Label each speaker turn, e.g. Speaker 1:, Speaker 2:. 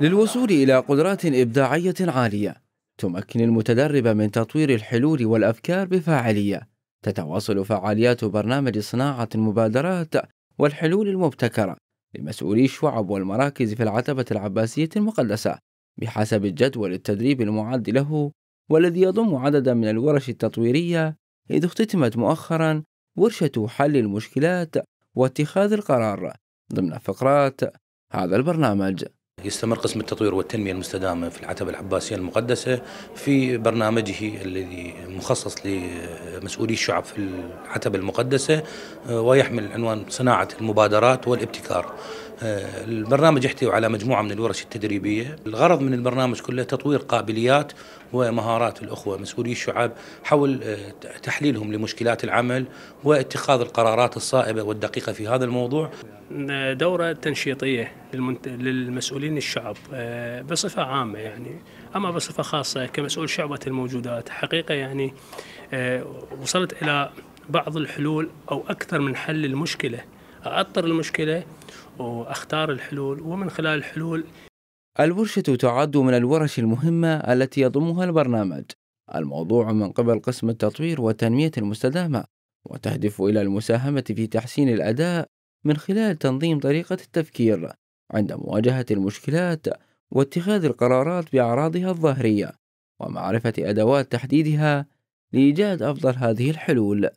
Speaker 1: للوصول إلى قدرات إبداعية عالية تمكن المتدرب من تطوير الحلول والأفكار بفاعلية تتواصل فعاليات برنامج صناعة المبادرات والحلول المبتكرة لمسؤولي الشعب والمراكز في العتبة العباسية المقدسة بحسب الجدول التدريب المعد له والذي يضم عددا من الورش التطويرية إذ اختتمت مؤخرا ورشة حل المشكلات واتخاذ القرار ضمن فقرات هذا البرنامج يستمر قسم التطوير
Speaker 2: والتنمية المستدامة في العتبة العباسية المقدسة في برنامجه الذي مخصص لمسؤولي الشعب في العتبة المقدسة آه، ويحمل عنوان صناعة المبادرات والابتكار آه، البرنامج يحتوي على مجموعة من الورش التدريبية الغرض من البرنامج كله تطوير قابليات ومهارات الأخوة مسؤولي الشعب حول آه، تحليلهم لمشكلات العمل واتخاذ القرارات الصائبة والدقيقة في هذا الموضوع
Speaker 3: دورة تنشيطية للمسؤولين الشعب آه، بصفة عامة يعني أما بصفة خاصة كمسؤول شعبة الموجودات حقيقة يعني آه، وصلت إلى بعض الحلول أو أكثر من حل المشكلة أأطر المشكلة وأختار الحلول ومن خلال الحلول
Speaker 1: الورشة تعد من الورش المهمة التي يضمها البرنامج الموضوع من قبل قسم التطوير والتنمية المستدامة وتهدف إلى المساهمة في تحسين الأداء من خلال تنظيم طريقة التفكير عند مواجهة المشكلات واتخاذ القرارات بأعراضها الظاهرية ومعرفة أدوات تحديدها لإيجاد أفضل هذه الحلول